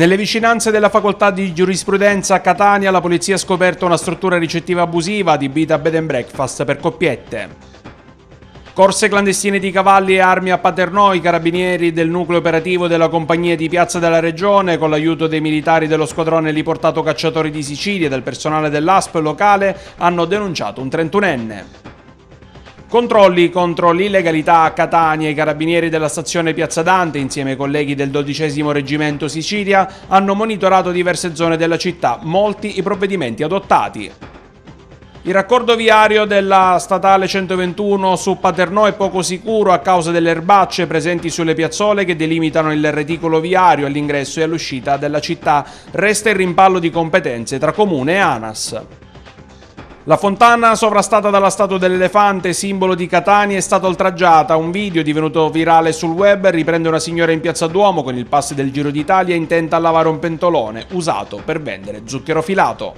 Nelle vicinanze della facoltà di giurisprudenza a Catania la polizia ha scoperto una struttura ricettiva abusiva adibita a bed and breakfast per coppiette. Corse clandestine di cavalli e armi a Paternò, i carabinieri del nucleo operativo della compagnia di Piazza della Regione, con l'aiuto dei militari dello squadrone Liportato Cacciatori di Sicilia e del personale dell'ASP locale, hanno denunciato un trentunenne. Controlli contro l'illegalità a Catania. I carabinieri della stazione Piazza Dante, insieme ai colleghi del XII Reggimento Sicilia, hanno monitorato diverse zone della città, molti i provvedimenti adottati. Il raccordo viario della statale 121 su Paternò è poco sicuro a causa delle erbacce presenti sulle piazzole che delimitano il reticolo viario all'ingresso e all'uscita della città. Resta il rimpallo di competenze tra comune e ANAS. La fontana sovrastata dalla statua dell'elefante, simbolo di Catania, è stata oltraggiata. Un video divenuto virale sul web riprende una signora in piazza Duomo con il pass del Giro d'Italia intenta a lavare un pentolone usato per vendere zucchero filato.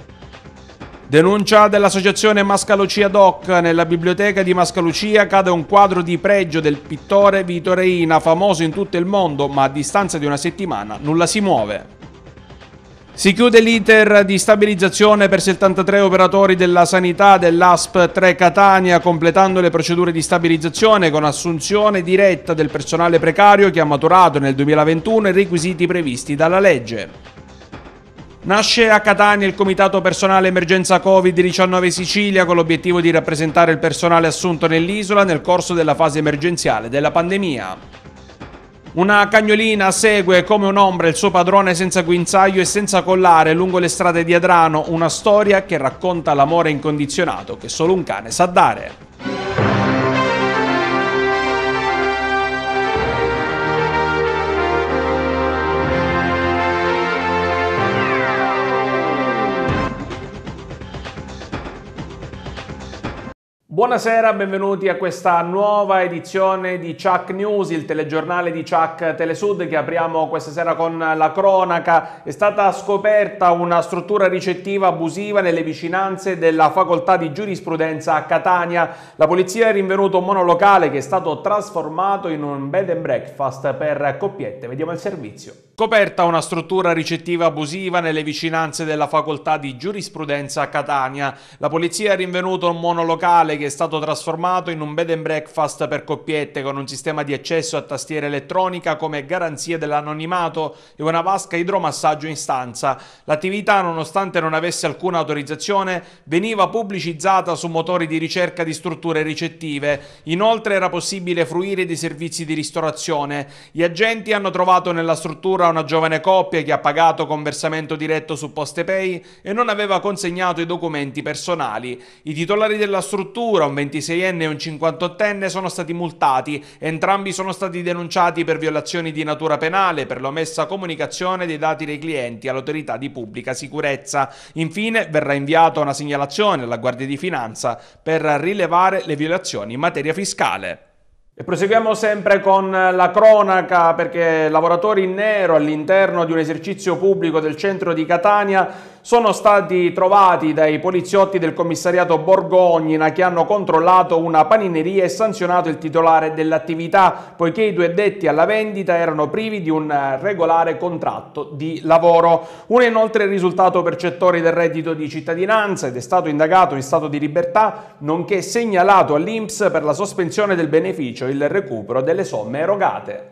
Denuncia dell'associazione Mascalucia Doc. Nella biblioteca di Mascalucia cade un quadro di pregio del pittore Vito Reina, famoso in tutto il mondo, ma a distanza di una settimana nulla si muove. Si chiude l'iter di stabilizzazione per 73 operatori della sanità dell'ASP 3 Catania, completando le procedure di stabilizzazione con assunzione diretta del personale precario che ha maturato nel 2021 i requisiti previsti dalla legge. Nasce a Catania il Comitato Personale Emergenza Covid-19 Sicilia con l'obiettivo di rappresentare il personale assunto nell'isola nel corso della fase emergenziale della pandemia. Una cagnolina segue come un'ombra il suo padrone senza guinzaglio e senza collare lungo le strade di Adrano, una storia che racconta l'amore incondizionato che solo un cane sa dare. Buonasera, benvenuti a questa nuova edizione di Chuck News, il telegiornale di Chuck Telesud che apriamo questa sera con la cronaca. È stata scoperta una struttura ricettiva abusiva nelle vicinanze della facoltà di giurisprudenza a Catania. La polizia ha rinvenuto un monolocale che è stato trasformato in un bed and breakfast per coppiette. Vediamo il servizio. Scoperta una struttura ricettiva abusiva nelle vicinanze della facoltà di giurisprudenza a Catania. La polizia ha rinvenuto un monolocale che che è stato trasformato in un bed and breakfast per coppiette con un sistema di accesso a tastiera elettronica come garanzia dell'anonimato e una vasca idromassaggio in stanza. L'attività, nonostante non avesse alcuna autorizzazione, veniva pubblicizzata su motori di ricerca di strutture ricettive. Inoltre era possibile fruire di servizi di ristorazione. Gli agenti hanno trovato nella struttura una giovane coppia che ha pagato con versamento diretto su Postepay e non aveva consegnato i documenti personali. I titolari della struttura vettura, un 26enne e un 58enne sono stati multati. Entrambi sono stati denunciati per violazioni di natura penale, per l'omessa comunicazione dei dati dei clienti all'autorità di pubblica sicurezza. Infine verrà inviata una segnalazione alla Guardia di Finanza per rilevare le violazioni in materia fiscale. E proseguiamo sempre con la cronaca perché lavoratori in nero all'interno di un esercizio pubblico del centro di Catania sono stati trovati dai poliziotti del commissariato Borgognina che hanno controllato una panineria e sanzionato il titolare dell'attività, poiché i due addetti alla vendita erano privi di un eh, regolare contratto di lavoro. Uno è inoltre risultato percettore del reddito di cittadinanza ed è stato indagato in stato di libertà, nonché segnalato all'Inps per la sospensione del beneficio e il recupero delle somme erogate.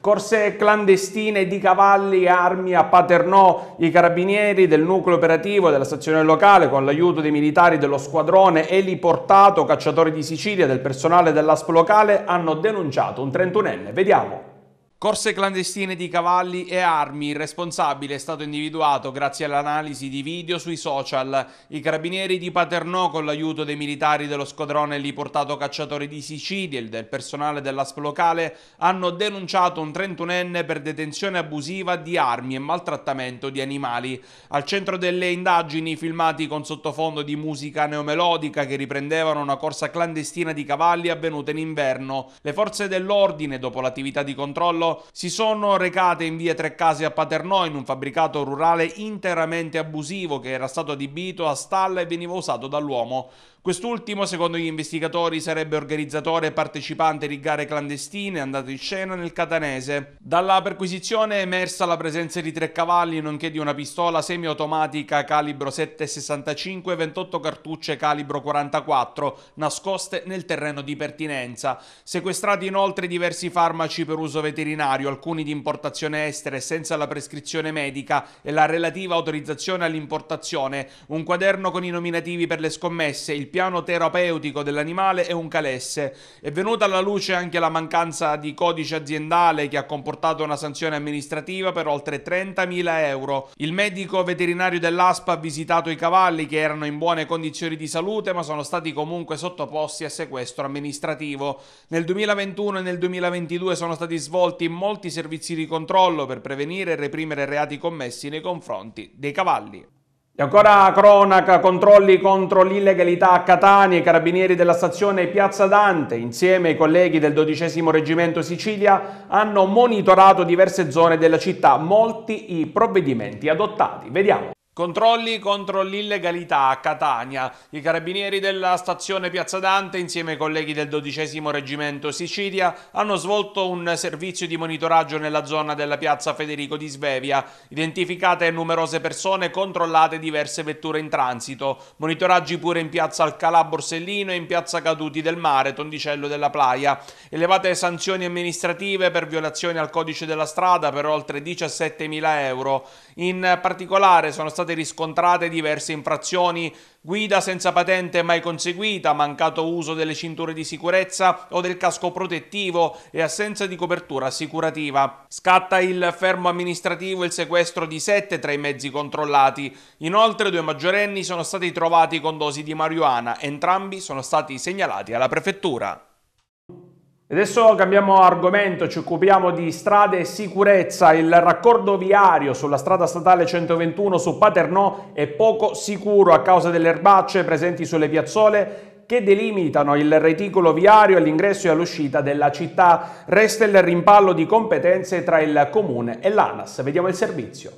Corse clandestine di cavalli e armi a Paternò, i carabinieri del nucleo operativo della stazione locale con l'aiuto dei militari dello squadrone eliportato, cacciatori di Sicilia del personale dell'ASP locale hanno denunciato un 31enne. Vediamo. Corse clandestine di cavalli e armi, il responsabile è stato individuato grazie all'analisi di video sui social. I carabinieri di Paternò, con l'aiuto dei militari dello squadrone Liportato Cacciatori di Sicilia e del personale dell'ASP locale, hanno denunciato un 31enne per detenzione abusiva di armi e maltrattamento di animali. Al centro delle indagini, filmati con sottofondo di musica neomelodica che riprendevano una corsa clandestina di cavalli avvenuta in inverno. Le forze dell'ordine, dopo l'attività di controllo, si sono recate in via Tre Casi a Paternò in un fabbricato rurale interamente abusivo che era stato adibito a stalla e veniva usato dall'uomo Quest'ultimo, secondo gli investigatori, sarebbe organizzatore e partecipante di gare clandestine andato in scena nel Catanese. Dalla perquisizione è emersa la presenza di tre cavalli nonché di una pistola semiautomatica calibro 7,65 e 28 cartucce calibro 44 nascoste nel terreno di pertinenza. Sequestrati inoltre diversi farmaci per uso veterinario, alcuni di importazione estera e senza la prescrizione medica e la relativa autorizzazione all'importazione, un quaderno con i nominativi per le scommesse, il piano terapeutico dell'animale è un calesse. È venuta alla luce anche la mancanza di codice aziendale che ha comportato una sanzione amministrativa per oltre 30.000 euro. Il medico veterinario dell'ASPA ha visitato i cavalli che erano in buone condizioni di salute ma sono stati comunque sottoposti a sequestro amministrativo. Nel 2021 e nel 2022 sono stati svolti molti servizi di controllo per prevenire e reprimere reati commessi nei confronti dei cavalli. E ancora cronaca, controlli contro l'illegalità a Catania, i carabinieri della stazione Piazza Dante, insieme ai colleghi del 12 Reggimento Sicilia, hanno monitorato diverse zone della città, molti i provvedimenti adottati. Vediamo. Controlli contro l'illegalità a Catania. I carabinieri della stazione Piazza Dante, insieme ai colleghi del 12 Reggimento Sicilia, hanno svolto un servizio di monitoraggio nella zona della piazza Federico di Svevia. Identificate numerose persone, controllate diverse vetture in transito. Monitoraggi pure in piazza Alcalà Borsellino e in piazza Caduti del Mare, Tondicello della Playa. Elevate sanzioni amministrative per violazioni al codice della strada per oltre 17.000 euro. In particolare sono stati state riscontrate diverse infrazioni, guida senza patente mai conseguita, mancato uso delle cinture di sicurezza o del casco protettivo e assenza di copertura assicurativa. Scatta il fermo amministrativo e il sequestro di sette tra i mezzi controllati. Inoltre due maggiorenni sono stati trovati con dosi di marijuana, entrambi sono stati segnalati alla prefettura. Adesso cambiamo argomento, ci occupiamo di strade e sicurezza. Il raccordo viario sulla strada statale 121 su Paternò è poco sicuro a causa delle erbacce presenti sulle piazzole che delimitano il reticolo viario all'ingresso e all'uscita della città. Resta il rimpallo di competenze tra il comune e l'ANAS. Vediamo il servizio.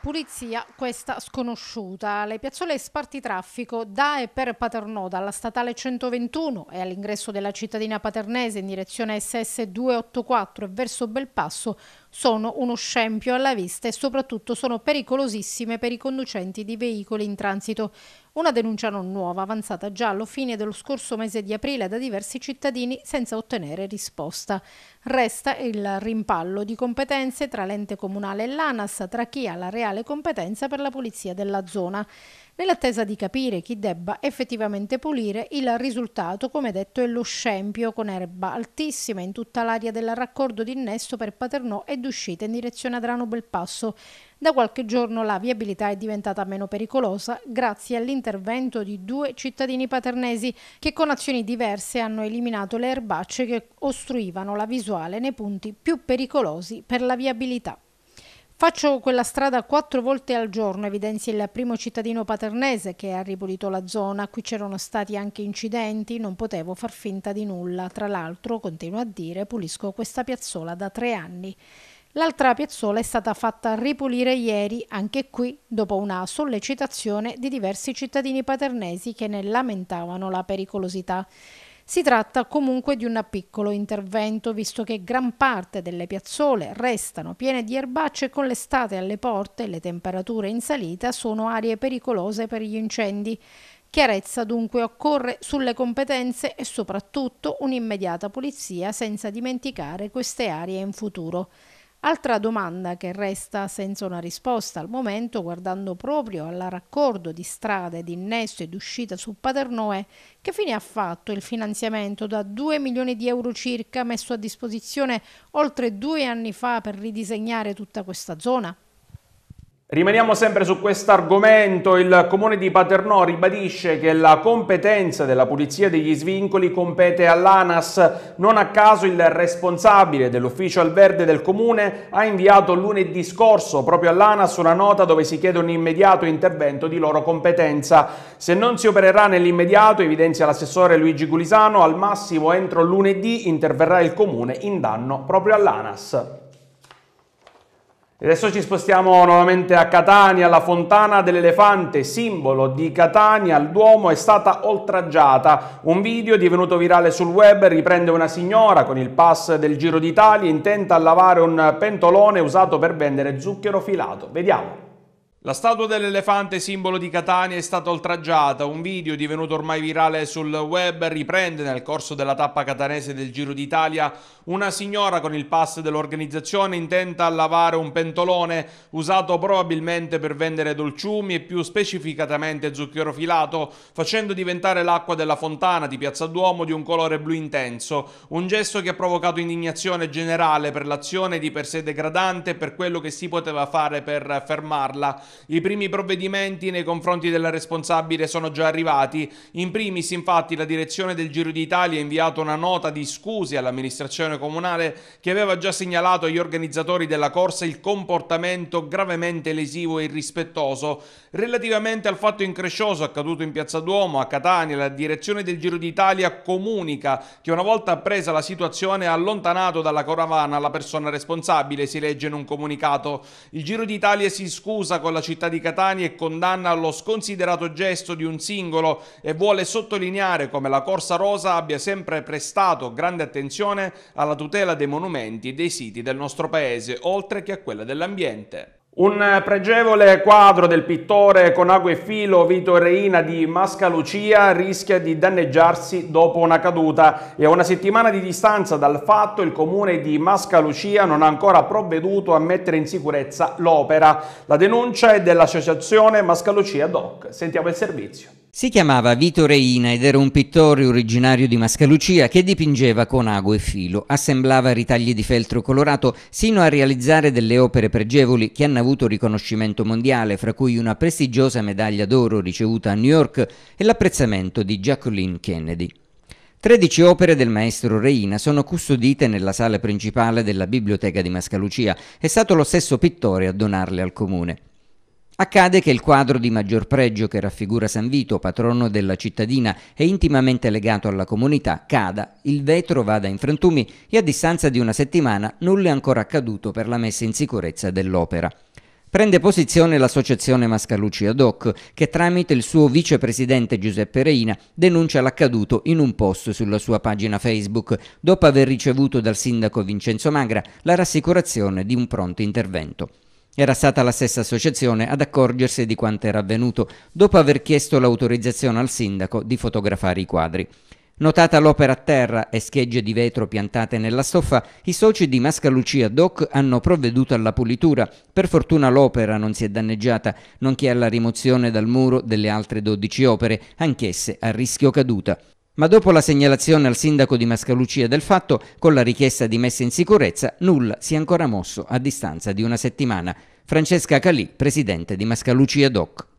Pulizia questa sconosciuta. Le piazzole sparti traffico da e per Paternò dalla statale 121 e all'ingresso della cittadina paternese in direzione SS 284 e verso Belpasso sono uno scempio alla vista e soprattutto sono pericolosissime per i conducenti di veicoli in transito. Una denuncia non nuova, avanzata già allo fine dello scorso mese di aprile da diversi cittadini senza ottenere risposta. Resta il rimpallo di competenze tra l'ente comunale e l'ANAS, tra chi ha la reale competenza per la pulizia della zona, nell'attesa di capire chi debba effettivamente pulire il risultato, come detto, è lo scempio con erba altissima in tutta l'area del raccordo d'innesto per Paternò ed uscita in direzione Adrano Belpasso, da qualche giorno la viabilità è diventata meno pericolosa grazie all'intervento di due cittadini paternesi che con azioni diverse hanno eliminato le erbacce che ostruivano la visuale nei punti più pericolosi per la viabilità. Faccio quella strada quattro volte al giorno, evidenzia il primo cittadino paternese che ha ripulito la zona. Qui c'erano stati anche incidenti, non potevo far finta di nulla. Tra l'altro, continuo a dire, pulisco questa piazzola da tre anni. L'altra piazzola è stata fatta ripulire ieri, anche qui dopo una sollecitazione di diversi cittadini paternesi che ne lamentavano la pericolosità. Si tratta comunque di un piccolo intervento, visto che gran parte delle piazzole restano piene di erbacce e con l'estate alle porte e le temperature in salita sono aree pericolose per gli incendi. Chiarezza dunque occorre sulle competenze e soprattutto un'immediata pulizia senza dimenticare queste aree in futuro. Altra domanda che resta senza una risposta al momento, guardando proprio alla raccordo di strade di innesto ed uscita su Paternò, è che fine ha fatto il finanziamento da 2 milioni di euro circa messo a disposizione oltre due anni fa per ridisegnare tutta questa zona? Rimaniamo sempre su questo argomento, il comune di Paternò ribadisce che la competenza della pulizia degli svincoli compete all'ANAS. Non a caso il responsabile dell'ufficio al verde del comune ha inviato lunedì scorso proprio all'ANAS una nota dove si chiede un immediato intervento di loro competenza. Se non si opererà nell'immediato, evidenzia l'assessore Luigi Gulisano, al massimo entro lunedì interverrà il comune in danno proprio all'ANAS. Adesso ci spostiamo nuovamente a Catania, la fontana dell'elefante, simbolo di Catania, il Duomo è stata oltraggiata. Un video divenuto virale sul web riprende una signora con il pass del Giro d'Italia intenta a lavare un pentolone usato per vendere zucchero filato. Vediamo. La statua dell'elefante simbolo di Catania è stata oltraggiata, un video divenuto ormai virale sul web riprende nel corso della tappa catanese del Giro d'Italia una signora con il pass dell'organizzazione intenta a lavare un pentolone usato probabilmente per vendere dolciumi e più specificatamente zucchero filato, facendo diventare l'acqua della fontana di Piazza Duomo di un colore blu intenso, un gesto che ha provocato indignazione generale per l'azione di per sé degradante e per quello che si poteva fare per fermarla. I primi provvedimenti nei confronti della responsabile sono già arrivati. In primis, infatti, la direzione del Giro d'Italia ha inviato una nota di scuse all'amministrazione comunale che aveva già segnalato agli organizzatori della corsa il comportamento gravemente lesivo e irrispettoso relativamente al fatto increscioso accaduto in Piazza Duomo a Catania. La direzione del Giro d'Italia comunica che una volta appresa la situazione ha allontanato dalla coravana la persona responsabile, si legge in un comunicato. Il Giro d'Italia si scusa con la della città di Catania e condanna lo sconsiderato gesto di un singolo e vuole sottolineare come la Corsa Rosa abbia sempre prestato grande attenzione alla tutela dei monumenti e dei siti del nostro paese, oltre che a quella dell'ambiente. Un pregevole quadro del pittore con ago e filo Vito Reina di Mascalucia rischia di danneggiarsi dopo una caduta e a una settimana di distanza dal fatto il comune di Mascalucia non ha ancora provveduto a mettere in sicurezza l'opera. La denuncia è dell'associazione Mascalucia DOC. Sentiamo il servizio. Si chiamava Vito Reina ed era un pittore originario di Mascalucia che dipingeva con ago e filo, assemblava ritagli di feltro colorato sino a realizzare delle opere pregevoli che hanno avuto riconoscimento mondiale, fra cui una prestigiosa medaglia d'oro ricevuta a New York e l'apprezzamento di Jacqueline Kennedy. 13 opere del maestro Reina sono custodite nella sala principale della biblioteca di Mascalucia. È stato lo stesso pittore a donarle al comune. Accade che il quadro di maggior pregio che raffigura San Vito, patrono della cittadina e intimamente legato alla comunità, cada, il vetro vada in frantumi e a distanza di una settimana nulla è ancora accaduto per la messa in sicurezza dell'opera. Prende posizione l'associazione Mascalucci ad hoc, che tramite il suo vicepresidente Giuseppe Reina denuncia l'accaduto in un post sulla sua pagina Facebook, dopo aver ricevuto dal sindaco Vincenzo Magra la rassicurazione di un pronto intervento. Era stata la stessa associazione ad accorgersi di quanto era avvenuto dopo aver chiesto l'autorizzazione al sindaco di fotografare i quadri. Notata l'opera a terra e schegge di vetro piantate nella stoffa, i soci di Mascalucia Doc hanno provveduto alla pulitura. Per fortuna l'opera non si è danneggiata, nonché alla rimozione dal muro delle altre 12 opere, anch'esse a rischio caduta. Ma dopo la segnalazione al sindaco di Mascalucia del fatto, con la richiesta di messa in sicurezza, nulla si è ancora mosso a distanza di una settimana. Francesca Calì, presidente di Mascalucia Doc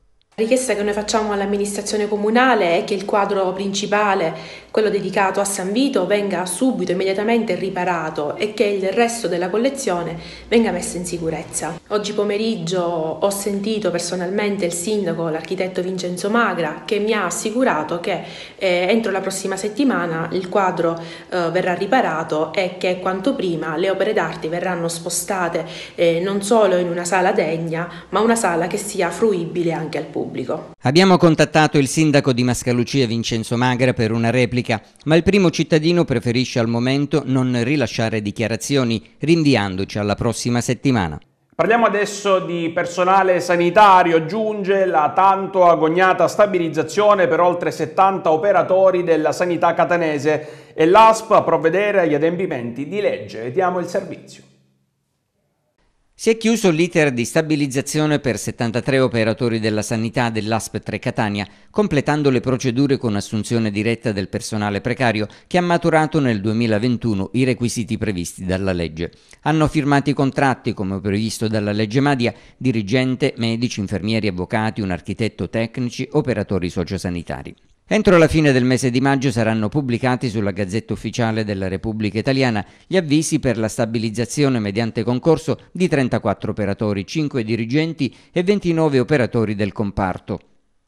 richiesta che noi facciamo all'amministrazione comunale è che il quadro principale, quello dedicato a San Vito, venga subito, immediatamente riparato e che il resto della collezione venga messo in sicurezza. Oggi pomeriggio ho sentito personalmente il sindaco, l'architetto Vincenzo Magra, che mi ha assicurato che eh, entro la prossima settimana il quadro eh, verrà riparato e che quanto prima le opere d'arte verranno spostate eh, non solo in una sala degna, ma una sala che sia fruibile anche al pubblico pubblico. Abbiamo contattato il sindaco di Mascalucia Vincenzo Magra per una replica, ma il primo cittadino preferisce al momento non rilasciare dichiarazioni, rinviandoci alla prossima settimana. Parliamo adesso di personale sanitario. Giunge la tanto agognata stabilizzazione per oltre 70 operatori della sanità catanese e l'ASP a provvedere agli adempimenti di legge. Vediamo il servizio. Si è chiuso l'iter di stabilizzazione per 73 operatori della sanità dell'ASP 3 Catania, completando le procedure con assunzione diretta del personale precario che ha maturato nel 2021 i requisiti previsti dalla legge. Hanno firmato i contratti, come previsto dalla legge Madia, dirigente, medici, infermieri, avvocati, un architetto, tecnici, operatori sociosanitari. Entro la fine del mese di maggio saranno pubblicati sulla Gazzetta Ufficiale della Repubblica Italiana gli avvisi per la stabilizzazione mediante concorso di 34 operatori, 5 dirigenti e 29 operatori del comparto.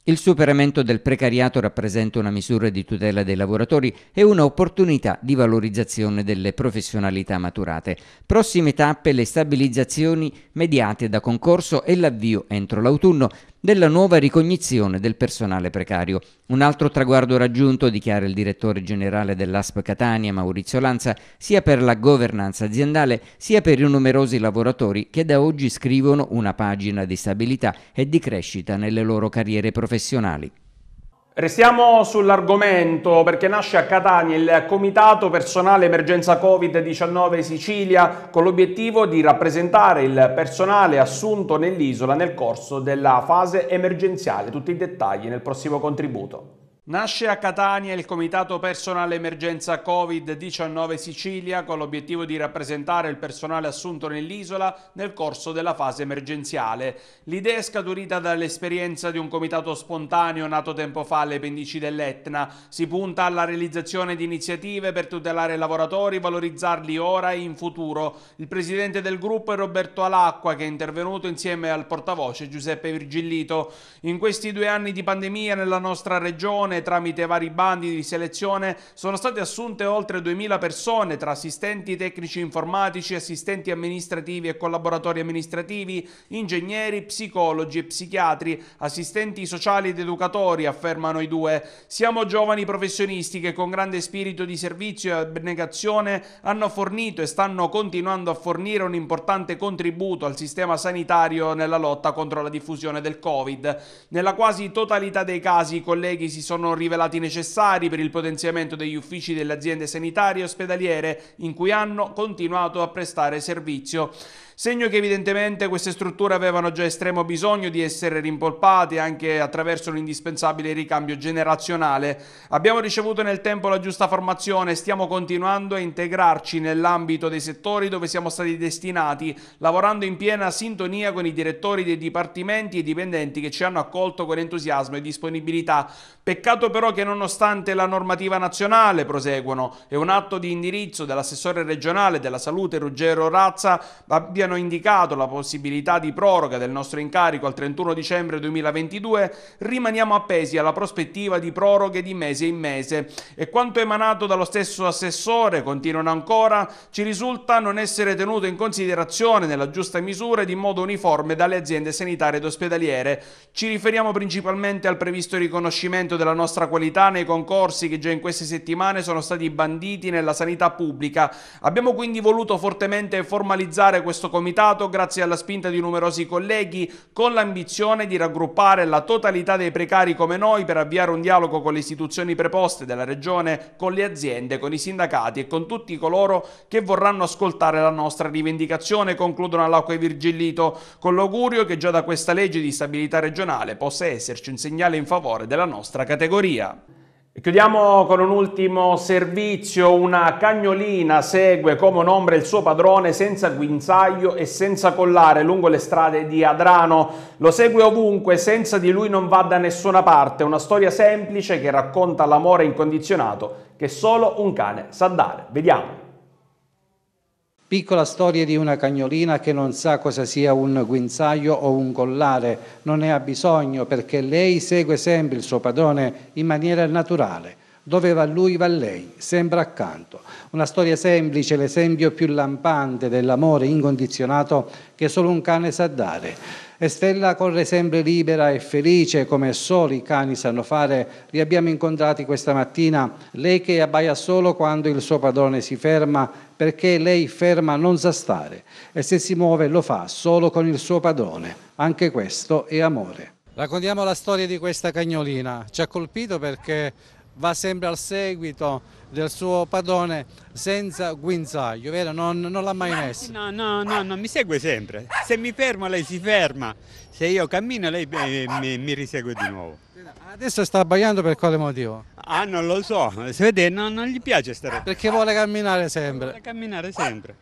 Il superamento del precariato rappresenta una misura di tutela dei lavoratori e un'opportunità di valorizzazione delle professionalità maturate. Prossime tappe le stabilizzazioni mediate da concorso e l'avvio entro l'autunno della nuova ricognizione del personale precario. Un altro traguardo raggiunto, dichiara il direttore generale dell'ASP Catania, Maurizio Lanza, sia per la governanza aziendale sia per i numerosi lavoratori che da oggi scrivono una pagina di stabilità e di crescita nelle loro carriere professionali. Restiamo sull'argomento perché nasce a Catania il Comitato Personale Emergenza Covid-19 Sicilia con l'obiettivo di rappresentare il personale assunto nell'isola nel corso della fase emergenziale. Tutti i dettagli nel prossimo contributo. Nasce a Catania il Comitato Personale Emergenza Covid-19 Sicilia con l'obiettivo di rappresentare il personale assunto nell'isola nel corso della fase emergenziale. L'idea è scaturita dall'esperienza di un comitato spontaneo nato tempo fa alle pendici dell'Etna. Si punta alla realizzazione di iniziative per tutelare i lavoratori, valorizzarli ora e in futuro. Il presidente del gruppo è Roberto Alacqua che è intervenuto insieme al portavoce Giuseppe Virgillito. In questi due anni di pandemia nella nostra regione selezione tramite vari bandi di selezione sono state assunte oltre 2000 persone tra assistenti tecnici informatici, assistenti amministrativi e collaboratori amministrativi, ingegneri, psicologi e psichiatri, assistenti sociali ed educatori, affermano i due. Siamo giovani professionisti che con grande spirito di servizio e abnegazione hanno fornito e stanno continuando a fornire un importante contributo al sistema sanitario nella lotta contro la diffusione del Covid. Nella quasi totalità dei casi i colleghi si sono sono rivelati necessari per il potenziamento degli uffici delle aziende sanitarie e ospedaliere in cui hanno continuato a prestare servizio segno che evidentemente queste strutture avevano già estremo bisogno di essere rimpolpate anche attraverso l'indispensabile ricambio generazionale. Abbiamo ricevuto nel tempo la giusta formazione, stiamo continuando a integrarci nell'ambito dei settori dove siamo stati destinati, lavorando in piena sintonia con i direttori dei dipartimenti e dipendenti che ci hanno accolto con entusiasmo e disponibilità. Peccato però che nonostante la normativa nazionale, proseguono, e un atto di indirizzo dell'assessore regionale della salute Ruggero Razza, abbiamo abbiano indicato la possibilità di proroga del nostro incarico al 31 dicembre 2022, rimaniamo appesi alla prospettiva di proroghe di mese in mese e quanto emanato dallo stesso assessore, continuano ancora, ci risulta non essere tenuto in considerazione nella giusta misura ed in modo uniforme dalle aziende sanitarie ed ospedaliere. Ci riferiamo principalmente al previsto riconoscimento della nostra qualità nei concorsi che già in queste settimane sono stati banditi nella sanità pubblica. Abbiamo quindi voluto fortemente formalizzare questo comitato, grazie alla spinta di numerosi colleghi, con l'ambizione di raggruppare la totalità dei precari come noi per avviare un dialogo con le istituzioni preposte della Regione, con le aziende, con i sindacati e con tutti coloro che vorranno ascoltare la nostra rivendicazione, concludono all'Acqua e Virgillito, con l'augurio che già da questa legge di stabilità regionale possa esserci un segnale in favore della nostra categoria. Chiudiamo con un ultimo servizio, una cagnolina segue come un'ombra il suo padrone senza guinzaglio e senza collare lungo le strade di Adrano, lo segue ovunque, senza di lui non va da nessuna parte, una storia semplice che racconta l'amore incondizionato che solo un cane sa dare. Vediamo. Piccola storia di una cagnolina che non sa cosa sia un guinzaglio o un collare, non ne ha bisogno perché lei segue sempre il suo padrone in maniera naturale. Dove va lui va lei, sempre accanto. Una storia semplice, l'esempio più lampante dell'amore incondizionato che solo un cane sa dare. E Stella corre sempre libera e felice come soli i cani sanno fare. Li abbiamo incontrati questa mattina, lei che abbaia solo quando il suo padrone si ferma, perché lei ferma non sa stare e se si muove lo fa solo con il suo padrone. Anche questo è amore. Raccontiamo la storia di questa cagnolina. Ci ha colpito perché va sempre al seguito del suo padrone senza guinzaglio, vero? Non, non l'ha mai messo. No, no, no, no, mi segue sempre. Se mi fermo lei si ferma, se io cammino lei eh, mi, mi, risegue di nuovo. Adesso sta abbaiando per quale motivo? Ah, non lo so, si vede, no, non gli piace stare. Perché vuole camminare sempre. Vuole camminare sempre.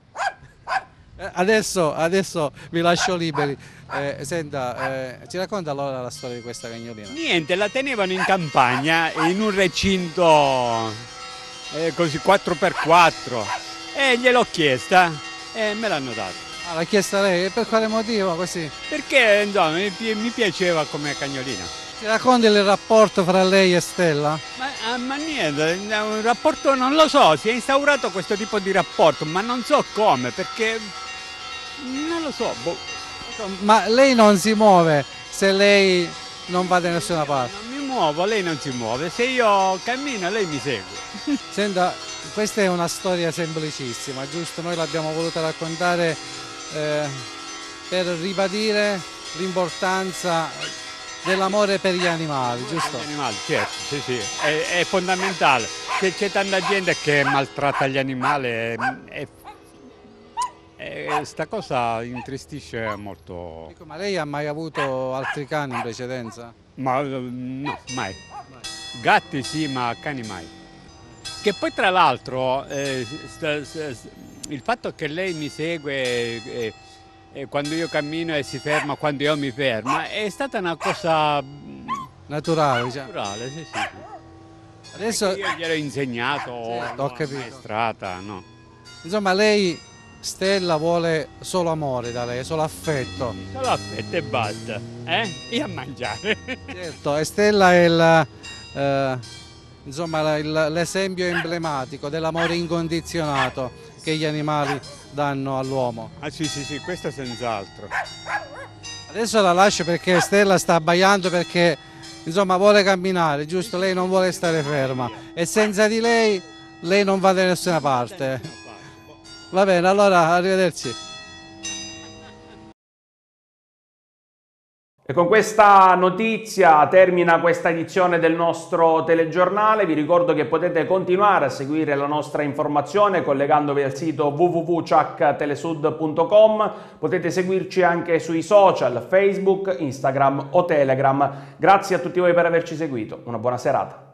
Eh, adesso, adesso, vi lascio liberi. Eh, senta, eh, ci racconta allora la storia di questa cagnolina? Niente, la tenevano in campagna in un recinto eh, così 4x4 e gliel'ho chiesta e me l'hanno data. Ah, l'ha chiesta lei? per quale motivo così? Perché no, mi, mi, piaceva come cagnolina. Ti racconti il rapporto fra lei e Stella? Ma, ah, ma niente, un rapporto non lo so, si è instaurato questo tipo di rapporto, ma non so come, perché non lo so, boh. Ma lei non si muove se lei non va da nessuna parte. Non mi muovo, lei non si muove. Se io cammino lei mi segue. Senta, questa è una storia semplicissima, giusto? Noi l'abbiamo voluta raccontare eh, per ribadire l'importanza dell'amore per gli animali, giusto? Per gli animali, certo, sì, sì, è, è fondamentale. C'è tanta gente che maltratta gli animali, è, è questa eh, sta cosa intristisce molto. Dico, ecco, ma lei ha mai avuto altri cani in precedenza? Ma eh, no, mai. Gatti sì, ma cani mai. Che poi tra l'altro eh, il fatto che lei mi segue eh, eh, quando io cammino e si ferma quando io mi fermo, è stata una cosa mm, naturale. Cioè. Naturale, sì, sì. sì. Adesso... io gliel'ho insegnato, sì, certo. l'ho capito. Strata, no. Insomma, lei Stella vuole solo amore da lei, solo affetto. Solo affetto e basta, eh? E a mangiare. certo, e Stella è il... Eh, insomma l'esempio emblematico dell'amore incondizionato che gli animali danno all'uomo. Ah sì sì sì, questo senz'altro. Adesso la lascio perché Stella sta abbaiando perché insomma vuole camminare, giusto? Lei non vuole stare ferma e senza di lei lei non va da nessuna parte. Va bene, allora arrivederci. E con questa notizia termina questa edizione del nostro telegiornale. Vi ricordo che potete continuare a seguire la nostra informazione collegandovi al sito www.ciactelesud.com. Potete seguirci anche sui social, Facebook, Instagram o Telegram. Grazie a tutti voi per averci seguito. Una buona serata.